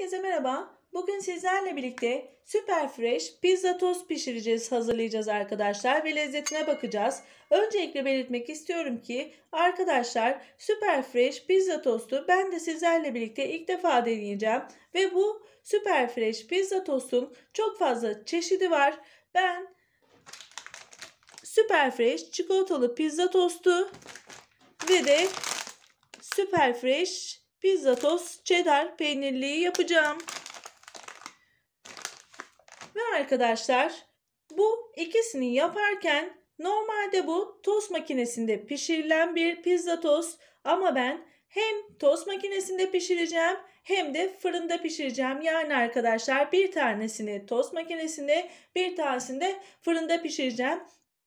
Herkese merhaba. Bugün sizlerle birlikte süper fresh pizza tost pişireceğiz, hazırlayacağız arkadaşlar ve lezzetine bakacağız. Öncelikle belirtmek istiyorum ki arkadaşlar süper fresh pizza tostu ben de sizlerle birlikte ilk defa deneyeceğim. Ve bu süper fresh pizza tostun çok fazla çeşidi var. Ben süper fresh çikolatalı pizza tostu ve de süper fresh pizza toz cheddar peynirli yapacağım. Ve arkadaşlar bu ikisini yaparken normalde bu toz makinesinde pişirilen bir pizza toz ama ben hem toz makinesinde pişireceğim hem de fırında pişireceğim. Yani arkadaşlar bir tanesini toz makinesinde bir tanesini de fırında pişireceğim.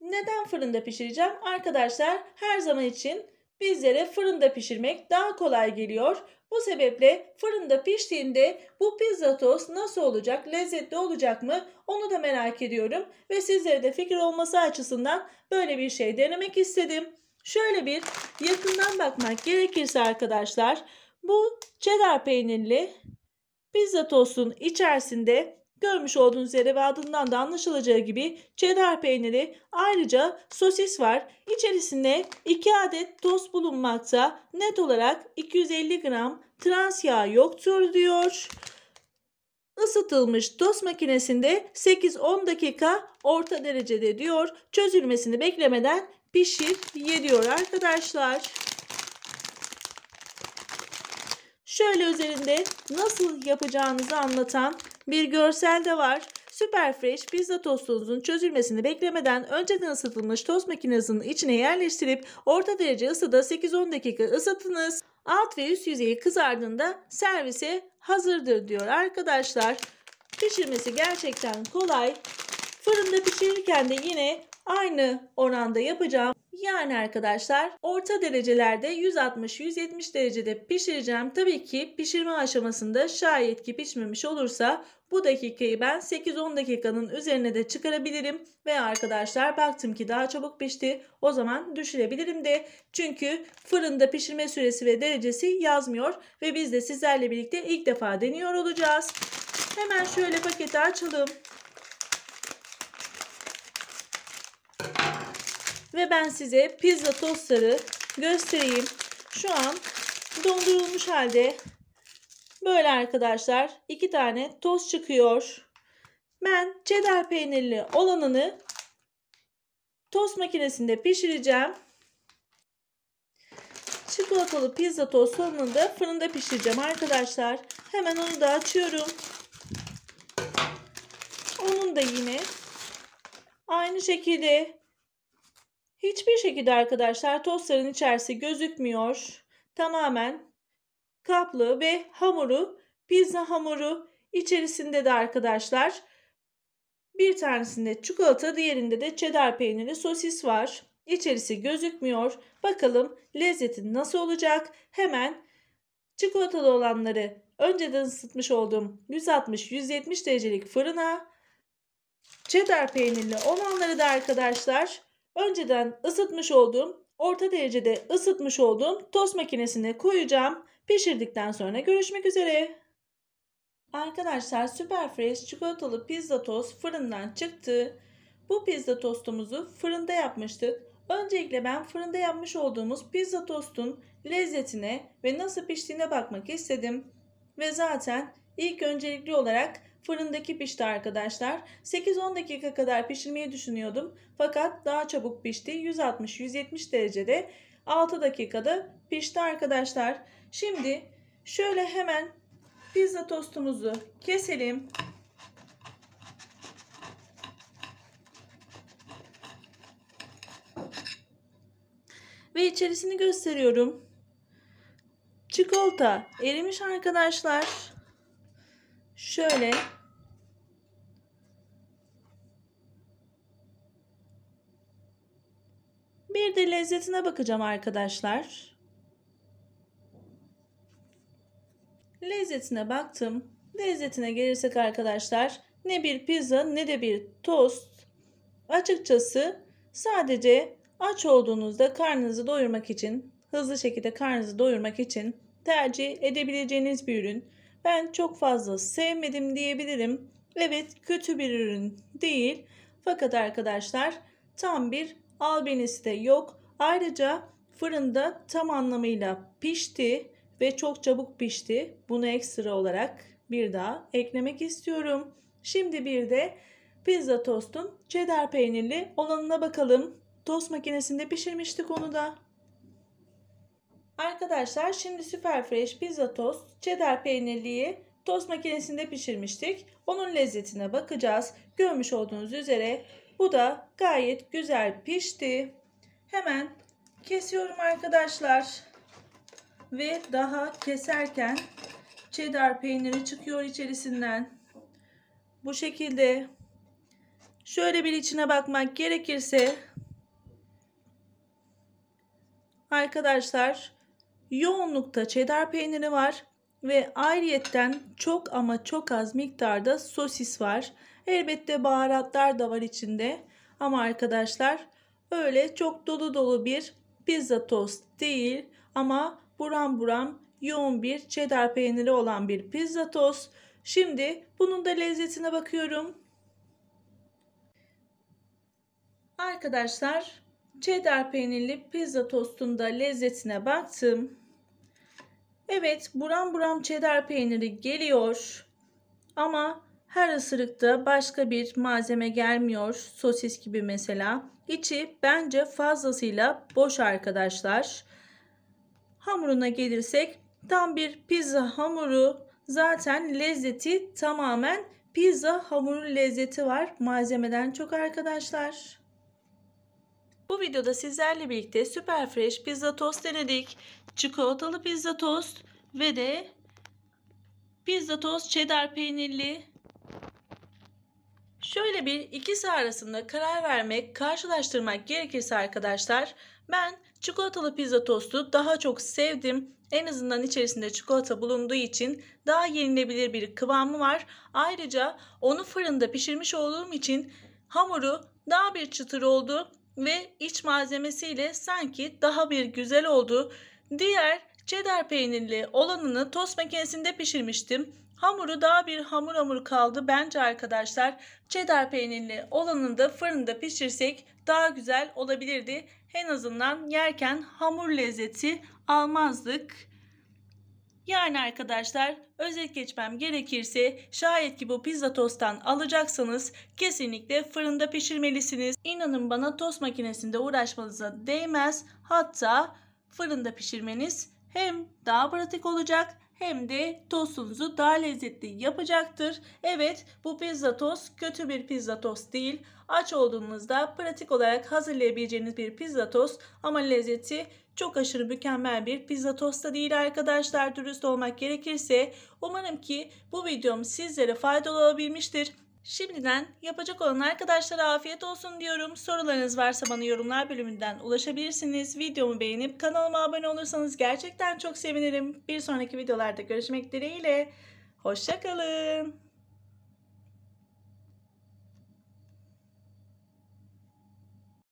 Neden fırında pişireceğim? Arkadaşlar her zaman için bizlere fırında pişirmek daha kolay geliyor. Bu sebeple fırında piştiğinde bu pizza tost nasıl olacak, lezzetli olacak mı onu da merak ediyorum. Ve sizlere de fikir olması açısından böyle bir şey denemek istedim. Şöyle bir yakından bakmak gerekirse arkadaşlar bu cheddar peynirli pizza tostun içerisinde Görmüş olduğunuz üzere ve adından da anlaşılacağı gibi cheddar peyniri ayrıca sosis var. İçerisinde 2 adet toz bulunmakta. Net olarak 250 gram trans yağ yoktur diyor. Isıtılmış tost makinesinde 8-10 dakika orta derecede diyor. Çözülmesini beklemeden pişir ye diyor arkadaşlar. Şöyle üzerinde nasıl yapacağınızı anlatan bir görsel de var. Superfresh pizza tostunuzun çözülmesini beklemeden önceden ısıtılmış tost makinesinin içine yerleştirip orta derece ısıda 8-10 dakika ısıtınız. Alt ve üst yüzeyi kızardığında servise hazırdır diyor arkadaşlar. Pişirmesi gerçekten kolay. Fırında pişirirken de yine aynı oranda yapacağım. Yani arkadaşlar orta derecelerde 160-170 derecede pişireceğim. Tabii ki pişirme aşamasında şayet ki pişmemiş olursa bu dakikayı ben 8-10 dakikanın üzerine de çıkarabilirim. Ve arkadaşlar baktım ki daha çabuk pişti. O zaman düşürebilirim de. Çünkü fırında pişirme süresi ve derecesi yazmıyor. Ve biz de sizlerle birlikte ilk defa deniyor olacağız. Hemen şöyle paketi açalım. Ve ben size pizza tostları göstereyim. Şu an dondurulmuş halde böyle arkadaşlar iki tane toz çıkıyor. Ben cheddar peynirli olanını tost makinesinde pişireceğim. Çikolatalı pizza tostlarını da fırında pişireceğim arkadaşlar. Hemen onu da açıyorum. Onun da yine aynı şekilde Hiçbir şekilde arkadaşlar tostların içerisi gözükmüyor. Tamamen kaplı ve hamuru pizza hamuru içerisinde de arkadaşlar bir tanesinde çikolata diğerinde de cheddar peyniri sosis var. İçerisi gözükmüyor. Bakalım lezzeti nasıl olacak? Hemen çikolatalı olanları önceden ısıtmış olduğum 160-170 derecelik fırına cheddar peynirli olanları da arkadaşlar önceden ısıtmış olduğum orta derecede ısıtmış olduğum tost makinesine koyacağım. Pişirdikten sonra görüşmek üzere. Arkadaşlar süper fresh çikolatalı pizza tost fırından çıktı. Bu pizza tostumuzu fırında yapmıştık. Öncelikle ben fırında yapmış olduğumuz pizza tostun lezzetine ve nasıl piştiğine bakmak istedim. Ve zaten ilk öncelikli olarak Fırındaki pişti arkadaşlar. 8-10 dakika kadar pişirmeyi düşünüyordum. Fakat daha çabuk pişti. 160-170 derecede 6 dakikada pişti arkadaşlar. Şimdi şöyle hemen pizza tostumuzu keselim. Ve içerisini gösteriyorum. Çikolata erimiş arkadaşlar. Şöyle Bir de lezzetine bakacağım arkadaşlar. Lezzetine baktım. Lezzetine gelirsek arkadaşlar ne bir pizza ne de bir tost. Açıkçası sadece aç olduğunuzda karnınızı doyurmak için, hızlı şekilde karnınızı doyurmak için tercih edebileceğiniz bir ürün. Ben çok fazla sevmedim diyebilirim. Evet kötü bir ürün değil. Fakat arkadaşlar tam bir albenisi de yok. Ayrıca fırında tam anlamıyla pişti ve çok çabuk pişti. Bunu ekstra olarak bir daha eklemek istiyorum. Şimdi bir de pizza tostun cheddar peynirli olanına bakalım. Tost makinesinde pişirmiştik onu da. Arkadaşlar şimdi süper fresh pizza tost cheddar peynirliyi tost makinesinde pişirmiştik. Onun lezzetine bakacağız. Görmüş olduğunuz üzere bu da gayet güzel pişti. Hemen kesiyorum arkadaşlar. Ve daha keserken cheddar peyniri çıkıyor içerisinden. Bu şekilde şöyle bir içine bakmak gerekirse arkadaşlar yoğunlukta cheddar peyniri var ve ayrıyetten çok ama çok az miktarda sosis var. Elbette baharatlar da var içinde ama arkadaşlar öyle çok dolu dolu bir pizza tost değil ama buram buram yoğun bir cheddar peyniri olan bir pizza tost. Şimdi bunun da lezzetine bakıyorum. Arkadaşlar cheddar peynirli pizza tostunda lezzetine baktım. Evet buram buram çedar peyniri geliyor ama her ısırıkta başka bir malzeme gelmiyor. Sosis gibi mesela. İçi bence fazlasıyla boş arkadaşlar. Hamuruna gelirsek tam bir pizza hamuru. Zaten lezzeti tamamen pizza hamuru lezzeti var malzemeden çok arkadaşlar. Bu videoda sizlerle birlikte süper fresh pizza tost denedik çikolatalı pizza tost ve de pizza tost cheddar peynirli. Şöyle bir ikisi arasında karar vermek, karşılaştırmak gerekirse arkadaşlar ben çikolatalı pizza tostu daha çok sevdim. En azından içerisinde çikolata bulunduğu için daha yenilebilir bir kıvamı var. Ayrıca onu fırında pişirmiş olduğum için hamuru daha bir çıtır oldu ve iç malzemesiyle sanki daha bir güzel oldu. Diğer cheddar peynirli olanını tost makinesinde pişirmiştim. Hamuru daha bir hamur hamur kaldı. Bence arkadaşlar cheddar peynirli olanını da fırında pişirsek daha güzel olabilirdi. En azından yerken hamur lezzeti almazdık. Yani arkadaşlar özet geçmem gerekirse şayet ki bu pizza tosttan alacaksanız kesinlikle fırında pişirmelisiniz. İnanın bana tost makinesinde uğraşmanıza değmez. Hatta fırında pişirmeniz hem daha pratik olacak hem de tostunuzu daha lezzetli yapacaktır. Evet bu pizza tost kötü bir pizza tost değil. Aç olduğunuzda pratik olarak hazırlayabileceğiniz bir pizza tost ama lezzeti çok aşırı mükemmel bir pizza tosta değil arkadaşlar dürüst olmak gerekirse. Umarım ki bu videom sizlere faydalı olabilmiştir. Şimdiden yapacak olan arkadaşlara afiyet olsun diyorum. Sorularınız varsa bana yorumlar bölümünden ulaşabilirsiniz. Videomu beğenip kanalıma abone olursanız gerçekten çok sevinirim. Bir sonraki videolarda görüşmek dileğiyle. Hoşçakalın.